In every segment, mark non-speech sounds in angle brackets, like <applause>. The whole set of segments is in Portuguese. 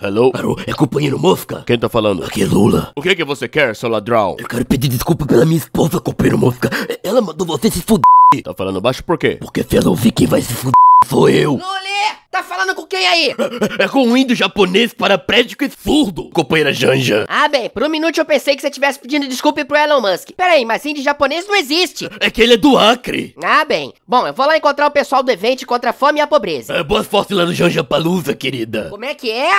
Hello? Parou, é companheiro Mosca? Quem tá falando? Aqui é Lula. O que que você quer, seu ladrão? Eu quero pedir desculpa pela minha esposa, companheiro Mosca. Ela mandou você se fuder. Tá falando baixo por quê? Porque se ela ouvir, quem vai se fuder sou eu. Lula! Tá falando com quem aí? É com um índio japonês paraplégico e é surdo, companheira Janja. Ah, bem, por um minuto eu pensei que você estivesse pedindo desculpa pro Elon Musk. Pera aí, mas índio japonês não existe. É que ele é do Acre. Ah, bem. Bom, eu vou lá encontrar o pessoal do evento contra a fome e a pobreza. É, boa sorte lá no Janja Palusa, querida. Como é que é?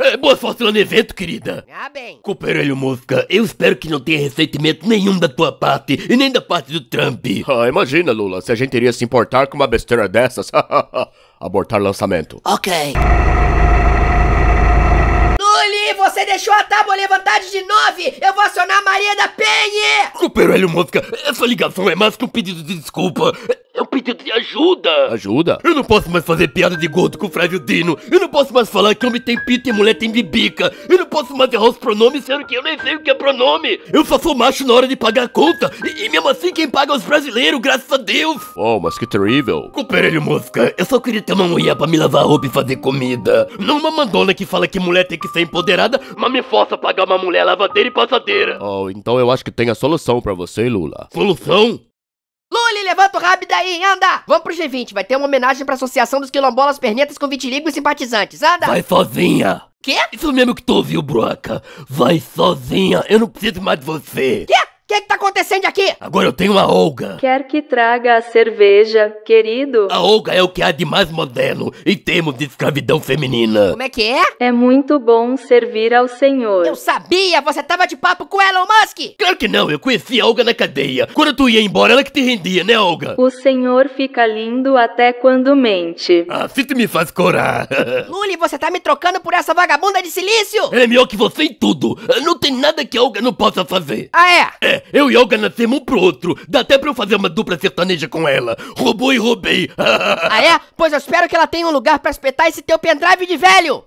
é, é boa sorte lá no evento, querida. Ah, bem. Companheiro Elon Musk, eu espero que não tenha ressentimento nenhum da tua parte e nem da parte do Trump. Ah, imagina, Lula, se a gente iria se importar com uma besteira dessas. <laughs> Abortar lançamento. Ok. Luli, você deixou a tábua levantada de nove! Eu vou acionar a Maria da Penha! Super Hélio Mosca, essa ligação é mais que um pedido de desculpa pedido de ajuda. Ajuda? Eu não posso mais fazer piada de gordo com o Flávio Dino. Eu não posso mais falar que homem tem pito e mulher tem bibica. Eu não posso mais errar os pronomes sendo que eu nem sei o que é pronome. Eu só sou macho na hora de pagar a conta. E, e mesmo assim quem paga é os brasileiros, graças a Deus. Oh, mas que terrível. ele mosca. Eu só queria ter uma mulher pra me lavar roupa e fazer comida. Não uma mandona que fala que mulher tem que ser empoderada, mas me força a pagar uma mulher lavadeira e passadeira. Oh, então eu acho que tem a solução para você, Lula. Solução? Lully, levanta o rabo daí, anda! Vamos pro G20, vai ter uma homenagem pra Associação dos Quilombolas Pernetas com Vitiligo e Simpatizantes, anda! Vai sozinha! Quê? Isso mesmo que tu ouviu, broca. Vai sozinha, eu não preciso mais de você. Quê? que é que tá acontecendo aqui? Agora eu tenho a Olga. Quer que traga a cerveja, querido? A Olga é o que há de mais moderno e temos de escravidão feminina. Como é que é? É muito bom servir ao senhor. Eu sabia, você tava de papo com Elon Musk. Claro que não, eu conheci a Olga na cadeia. Quando tu ia embora, ela que te rendia, né, Olga? O senhor fica lindo até quando mente. Ah, se tu me faz corar. <laughs> Lully, você tá me trocando por essa vagabunda de silício? Ela é melhor que você em tudo. Ah, não tem nada que a Olga não possa fazer. Ah, é? É, eu e Olga nascemos um pro outro. Dá até pra eu fazer uma dupla sertaneja com ela. Roubou e roubei. <laughs> ah, é? Pois eu espero que ela tenha um lugar para espetar esse teu pendrive de velho.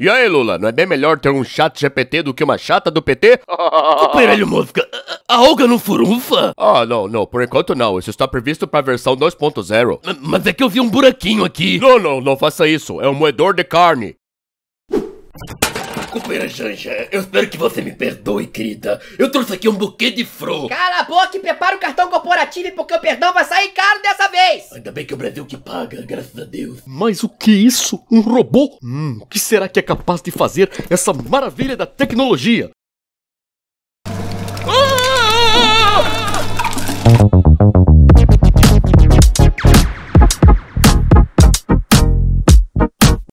E aí, Lula, não é bem melhor ter um chato GPT do que uma chata do PT? Companheiro <laughs> Mosca, a Olga não furunfa? Ah, não, não, por enquanto não. Isso está previsto para a versão 2.0. Mas é que eu vi um buraquinho aqui. Não, não, não faça isso. É um moedor de carne companheira Janja, eu espero que você me perdoe, querida. Eu trouxe aqui um buquê de flor. Cala a boca e prepara o cartão corporativo porque o perdão vai sair caro dessa vez. Ainda bem que é o Brasil que paga, graças a Deus. Mas o que é isso? Um robô? Hum, o que será que é capaz de fazer essa maravilha da tecnologia?